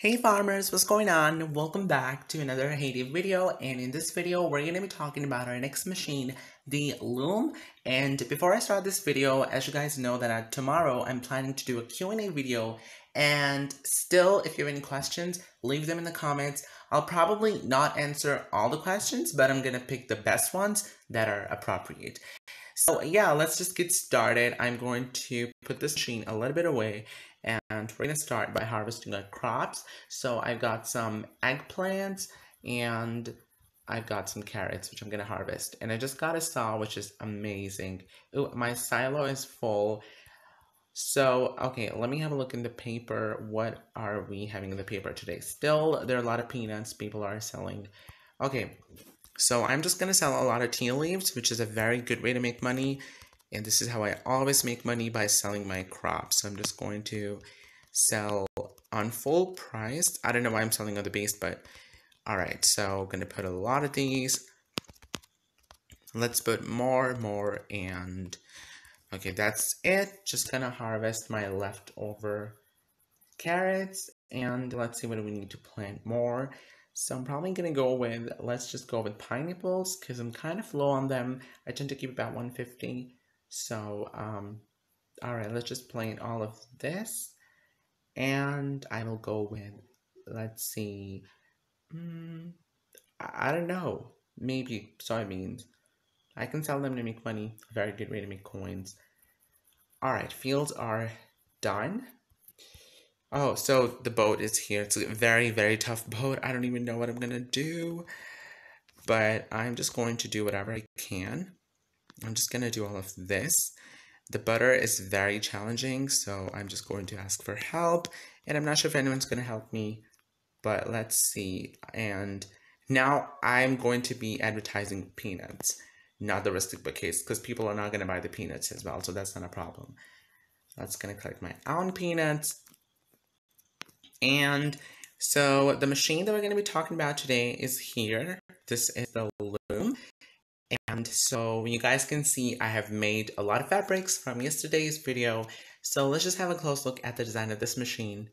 Hey farmers, what's going on? Welcome back to another Haiti video and in this video we're going to be talking about our next machine, the Loom. And before I start this video, as you guys know that tomorrow I'm planning to do a Q&A video and still if you have any questions, leave them in the comments. I'll probably not answer all the questions, but I'm going to pick the best ones that are appropriate. So yeah, let's just get started. I'm going to put this machine a little bit away and we're gonna start by harvesting our crops. So I've got some eggplants and I've got some carrots, which I'm gonna harvest. And I just got a saw, which is amazing. Ooh, my silo is full. So, okay, let me have a look in the paper. What are we having in the paper today? Still, there are a lot of peanuts people are selling. Okay, so I'm just gonna sell a lot of tea leaves, which is a very good way to make money. And this is how I always make money by selling my crops. So I'm just going to sell on full price. I don't know why I'm selling on the base, but all right. So I'm going to put a lot of these. Let's put more, more, and okay, that's it. Just going to harvest my leftover carrots. And let's see what we need to plant more. So I'm probably going to go with, let's just go with pineapples because I'm kind of low on them. I tend to keep about 150. So, um, all right, let's just plan all of this. And I will go with, let's see, mm, I, I don't know, maybe soybeans. I can sell them to make money, a very good way to make coins. All right, fields are done. Oh, so the boat is here. It's a very, very tough boat. I don't even know what I'm going to do, but I'm just going to do whatever I can. I'm just gonna do all of this. The butter is very challenging, so I'm just going to ask for help. And I'm not sure if anyone's gonna help me, but let's see. And now I'm going to be advertising peanuts, not the rustic bookcase, because people are not gonna buy the peanuts as well, so that's not a problem. That's gonna collect my own peanuts. And so the machine that we're gonna be talking about today is here. This is the and so you guys can see I have made a lot of fabrics from yesterday's video. So let's just have a close look at the design of this machine.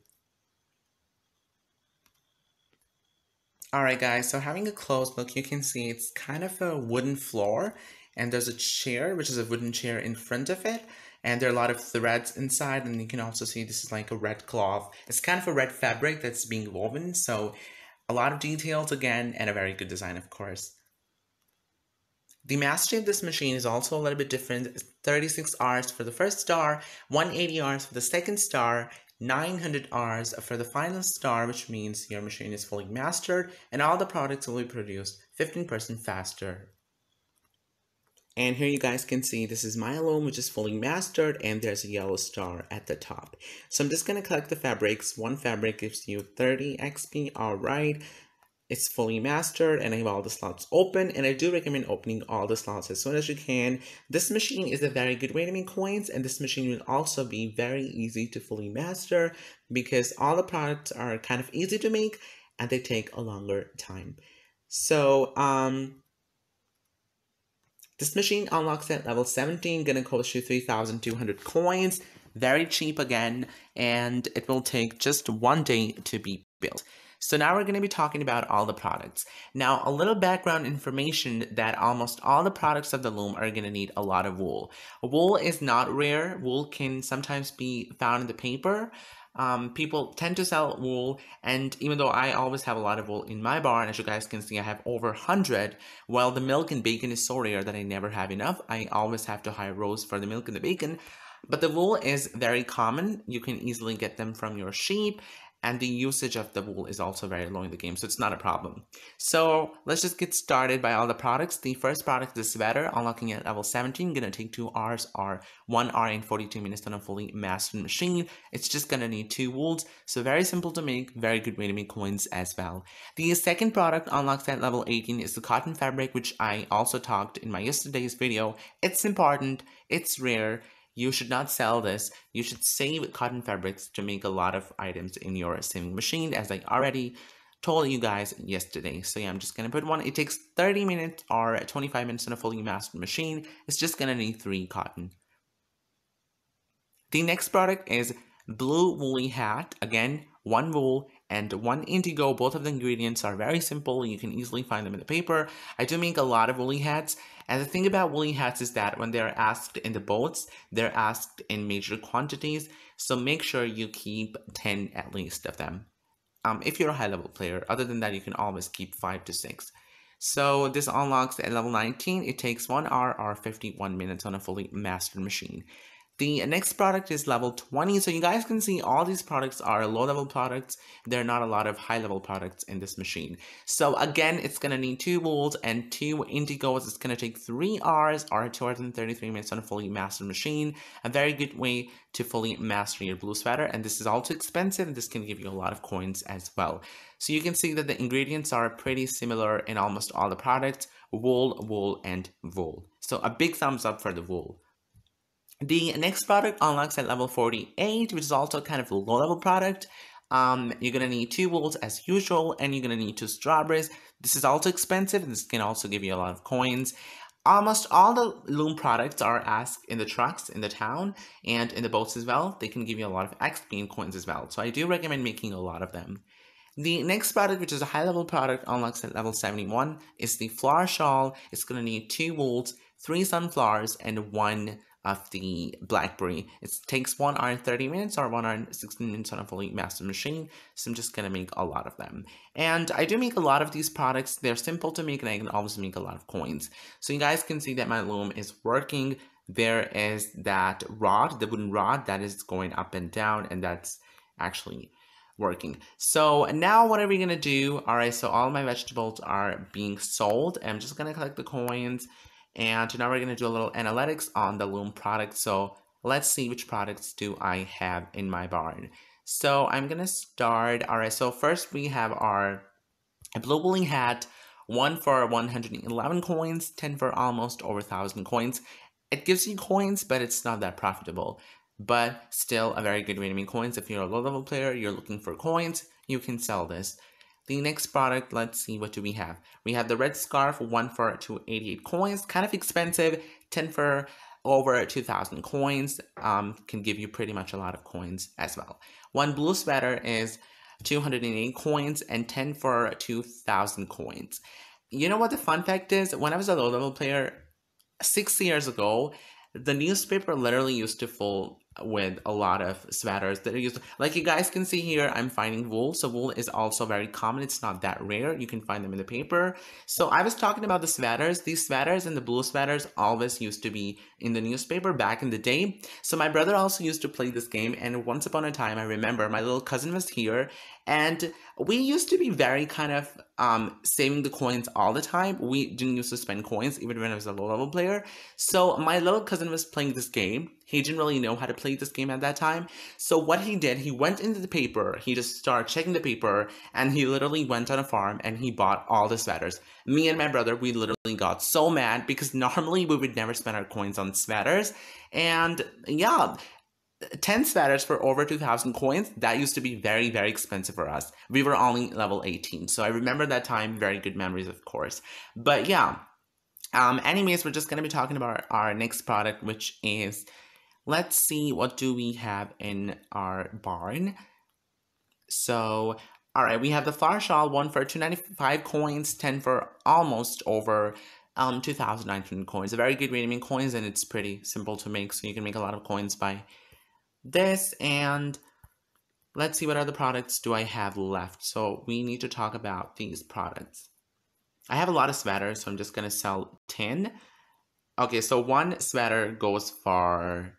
Alright guys, so having a close look, you can see it's kind of a wooden floor and there's a chair, which is a wooden chair in front of it. And there are a lot of threads inside and you can also see this is like a red cloth. It's kind of a red fabric that's being woven. So a lot of details again and a very good design, of course. The mass state of this machine is also a little bit different, 36 Rs for the first star, 180 Rs for the second star, 900 Rs for the final star, which means your machine is fully mastered and all the products will be produced 15% faster. And here you guys can see this is my loom, which is fully mastered and there's a yellow star at the top. So I'm just going to collect the fabrics. One fabric gives you 30 XP. All right it's fully mastered and I have all the slots open and I do recommend opening all the slots as soon as you can. This machine is a very good way to make coins and this machine will also be very easy to fully master because all the products are kind of easy to make and they take a longer time. So, um, this machine unlocks at level 17, gonna cost you 3,200 coins, very cheap again, and it will take just one day to be built. So now we're going to be talking about all the products. Now, a little background information that almost all the products of the loom are going to need a lot of wool. Wool is not rare. Wool can sometimes be found in the paper. Um, people tend to sell wool, and even though I always have a lot of wool in my barn, as you guys can see, I have over 100, while the milk and bacon is so rare that I never have enough. I always have to hire rows for the milk and the bacon. But the wool is very common. You can easily get them from your sheep and the usage of the wool is also very low in the game, so it's not a problem. So let's just get started by all the products. The first product is the sweater, unlocking at level 17, gonna take 2 hours or 1 hour and 42 minutes on a fully mastered machine. It's just gonna need 2 wools, so very simple to make, very good way to make coins as well. The second product unlocks at level 18 is the cotton fabric, which I also talked in my yesterday's video. It's important, it's rare, you should not sell this. You should save cotton fabrics to make a lot of items in your sewing machine, as I already told you guys yesterday. So yeah, I'm just gonna put one. It takes 30 minutes or 25 minutes in a fully mastered machine. It's just gonna need three cotton. The next product is blue woolly hat. Again, one wool and one indigo. Both of the ingredients are very simple. You can easily find them in the paper. I do make a lot of woolly hats and the thing about woolly hats is that when they're asked in the boats, they're asked in major quantities, so make sure you keep 10 at least of them. Um, if you're a high level player, other than that, you can always keep 5 to 6. So this unlocks at level 19, it takes 1 hour or 51 minutes on a fully mastered machine. The next product is level 20. So you guys can see all these products are low level products. There are not a lot of high level products in this machine. So again, it's going to need two bulls and two indigos. It's going to take three hours or 233 minutes on a fully mastered machine. A very good way to fully master your blue sweater. And this is all too expensive. This can give you a lot of coins as well. So you can see that the ingredients are pretty similar in almost all the products, wool, wool, and wool. So a big thumbs up for the wool. The next product unlocks at level 48, which is also kind of a low level product. Um, you're gonna need two wolves as usual, and you're gonna need two strawberries. This is also expensive, this can also give you a lot of coins. Almost all the loom products are asked in the trucks in the town and in the boats as well. They can give you a lot of XP and coins as well. So I do recommend making a lot of them. The next product, which is a high level product, unlocks at level 71, is the flower shawl. It's gonna need two wolves, three sunflowers, and one of the BlackBerry. It takes 1 hour and 30 minutes or 1 hour and 16 minutes on a fully mastered machine, so I'm just gonna make a lot of them. And I do make a lot of these products. They're simple to make and I can always make a lot of coins. So you guys can see that my loom is working. There is that rod, the wooden rod that is going up and down and that's actually working. So now what are we gonna do? All right, so all my vegetables are being sold. I'm just gonna collect the coins and now we're going to do a little analytics on the Loom product. So let's see which products do I have in my barn. So I'm going to start. All right. So first we have our blue bowling hat, one for 111 coins, 10 for almost over 1,000 coins. It gives you coins, but it's not that profitable. But still a very good way to make coins. If you're a low level player, you're looking for coins, you can sell this. The next product, let's see, what do we have? We have the red scarf, one for 288 coins, kind of expensive, 10 for over 2000 coins, um, can give you pretty much a lot of coins as well. One blue sweater is 208 coins and 10 for 2000 coins. You know what the fun fact is? When I was a low level player six years ago, the newspaper literally used to fold with a lot of sweaters that are used. Like you guys can see here, I'm finding wool. So wool is also very common. It's not that rare. You can find them in the paper. So I was talking about the sweaters. These sweaters and the blue sweaters always used to be in the newspaper back in the day. So my brother also used to play this game. And once upon a time, I remember my little cousin was here and we used to be very kind of um, saving the coins all the time. We didn't used to spend coins even when I was a low level player. So my little cousin was playing this game. He didn't really know how to play this game at that time. So what he did, he went into the paper. He just started checking the paper, and he literally went on a farm and he bought all the sweaters. Me and my brother, we literally got so mad because normally we would never spend our coins on sweaters. And yeah, 10 status for over 2000 coins that used to be very very expensive for us we were only level 18 so i remember that time very good memories of course but yeah um anyways we're just going to be talking about our, our next product which is let's see what do we have in our barn so all right we have the flower shawl one for 295 coins 10 for almost over um 2019 coins a very good way to make coins and it's pretty simple to make so you can make a lot of coins by this and let's see what other products do I have left. So we need to talk about these products. I have a lot of sweaters, so I'm just gonna sell 10. Okay, so one sweater goes for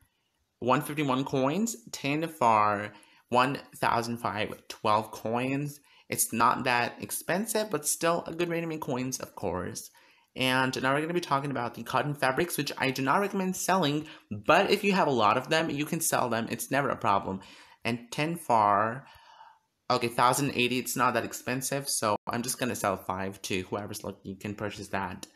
151 coins, 10 for 12 coins. It's not that expensive, but still a good rate of coins, of course. And now we're going to be talking about the cotton fabrics, which I do not recommend selling, but if you have a lot of them, you can sell them. It's never a problem. And 10 far, okay, 1080, it's not that expensive, so I'm just going to sell five to whoever's lucky can purchase that.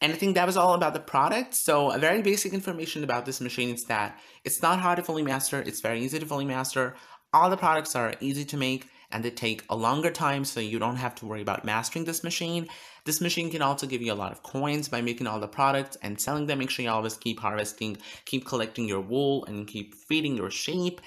And I think that was all about the product. So a very basic information about this machine is that it's not hard to fully master. It's very easy to fully master. All the products are easy to make and they take a longer time so you don't have to worry about mastering this machine. This machine can also give you a lot of coins by making all the products and selling them. Make sure you always keep harvesting, keep collecting your wool, and keep feeding your sheep,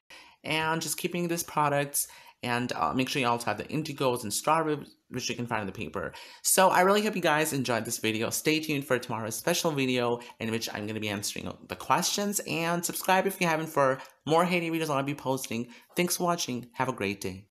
and just keeping these products. And uh, make sure you also have the indigos and strawberries, which you can find in the paper. So I really hope you guys enjoyed this video. Stay tuned for tomorrow's special video in which I'm going to be answering the questions. And subscribe if you haven't for more Haiti videos I'll be posting. Thanks for watching. Have a great day.